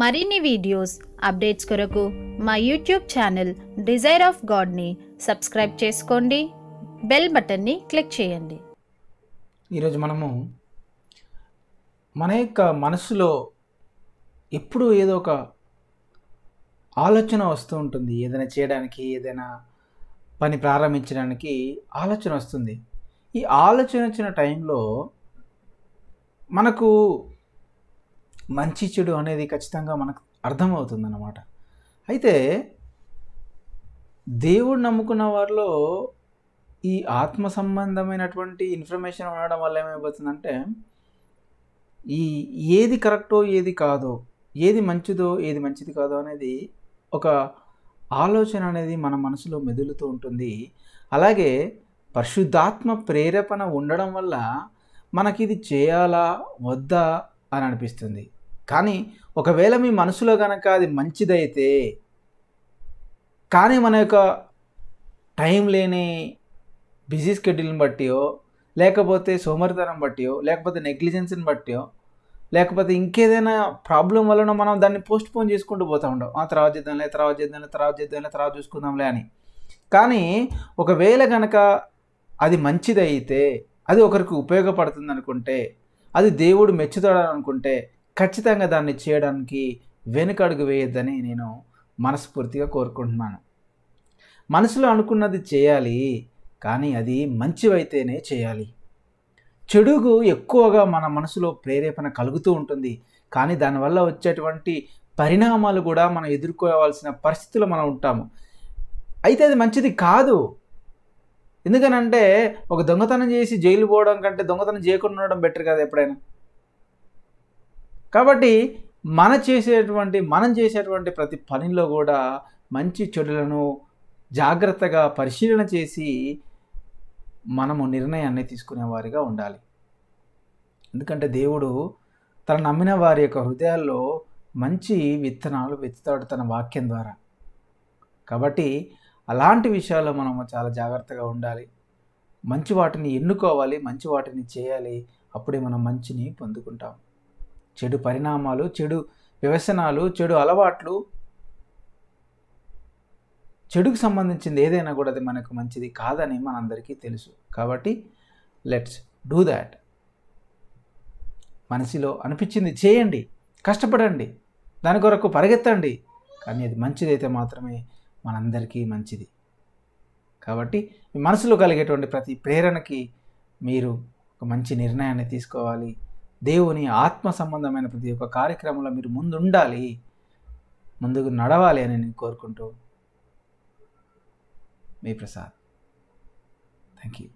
మరిన్ని videos updates కొరకు మా యూట్యూబ్ ఛానల్ డిజైర్ ఆఫ్ గాడ్ని సబ్స్క్రైబ్ చేసుకోండి బెల్ బటన్ని క్లిక్ చేయండి ఈరోజు మనము మన యొక్క మనసులో ఎప్పుడు ఏదో ఒక ఆలోచన వస్తూ ఉంటుంది ఏదైనా చేయడానికి ఏదైనా పని ప్రారంభించడానికి ఆలోచన వస్తుంది ఈ ఆలోచన వచ్చిన టైంలో మనకు మంచి చెడు అనేది ఖచ్చితంగా మనకు అర్థమవుతుంది అన్నమాట అయితే దేవుడు నమ్ముకున్న వారిలో ఈ ఆత్మ సంబంధమైనటువంటి ఇన్ఫర్మేషన్ ఉండడం వల్ల ఏమైపోతుందంటే ఈ ఏది కరెక్టో ఏది కాదో ఏది మంచిదో ఏది మంచిది కాదో అనేది ఒక ఆలోచన అనేది మన మనసులో మెదులుతూ ఉంటుంది అలాగే పరిశుద్ధాత్మ ప్రేరేపణ ఉండడం వల్ల మనకి ఇది చేయాలా వద్దా అని అనిపిస్తుంది కానీ ఒకవేళ మీ మనసులో కనుక అది మంచిదైతే కానీ మన యొక్క టైం లేని బిజీ స్కెడ్యూల్ని బట్టియో లేకపోతే సోమరితనం బట్టియో లేకపోతే నెగ్లిజెన్స్ని బట్టియో లేకపోతే ఇంకేదైనా ప్రాబ్లం వలన మనం దాన్ని పోస్ట్ పోన్ చేసుకుంటూ పోతూ ఉండవు ఆ తర్వాత చేద్దాంలే తర్వాత చేద్దాంలే తర్వాత చేద్దాంలే తర్వాత చూసుకుందాంలే అని కానీ ఒకవేళ కనుక అది మంచిదైతే అది ఒకరికి ఉపయోగపడుతుంది అనుకుంటే అది దేవుడు మెచ్చుతాడని అనుకుంటే ఖచ్చితంగా దాన్ని చేయడానికి వెనుకడుగు వేయొద్దని నేను మనస్ఫూర్తిగా కోరుకుంటున్నాను మనసులో అనుకున్నది చేయాలి కానీ అది మంచివైతేనే చేయాలి చెడుగు ఎక్కువగా మన మనసులో ప్రేరేపణ కలుగుతూ ఉంటుంది కానీ దానివల్ల వచ్చేటువంటి పరిణామాలు కూడా మనం ఎదుర్కోవాల్సిన పరిస్థితులు మనం ఉంటాము అయితే అది మంచిది కాదు ఎందుకనంటే ఒక దొంగతనం చేసి జైలు పోవడం కంటే దొంగతనం చేయకుండా ఉండడం బెటర్ కదా ఎప్పుడైనా కాబట్టి మన చేసేటువంటి మనం చేసేటువంటి ప్రతి పనిలో కూడా మంచి చెడులను జాగ్రత్తగా పరిశీలన చేసి మనము నిర్ణయాన్ని తీసుకునేవారిగా ఉండాలి ఎందుకంటే దేవుడు తన నమ్మిన వారి యొక్క హృదయాల్లో మంచి విత్తనాలు విత్తుతాడు తన వాక్యం ద్వారా కాబట్టి అలాంటి విషయాల్లో మనము చాలా జాగ్రత్తగా ఉండాలి మంచి వాటిని ఎన్నుకోవాలి మంచి వాటిని చేయాలి అప్పుడే మనం మంచిని పొందుకుంటాం చెడు పరిణామాలు చెడు వ్యవసనాలు చెడు అలవాట్లు చెడుకు సంబంధించింది ఏదైనా కూడా అది మనకు మంచిది కాదని మనందరికీ తెలుసు కాబట్టి లెట్స్ డూ దాట్ మనసులో అనిపించింది చేయండి కష్టపడండి దాని కొరకు పరిగెత్తండి కానీ అది మంచిదైతే మాత్రమే మనందరికీ మంచిది కాబట్టి మనసులో కలిగేటువంటి ప్రతి ప్రేరణకి మీరు ఒక మంచి నిర్ణయాన్ని తీసుకోవాలి దేవుని ఆత్మ సంబంధమైన ప్రతి ఒక్క కార్యక్రమంలో మీరు ముందుండాలి ముందుకు నడవాలి అని నేను కోరుకుంటూ మీ ప్రసాద్ థ్యాంక్ యూ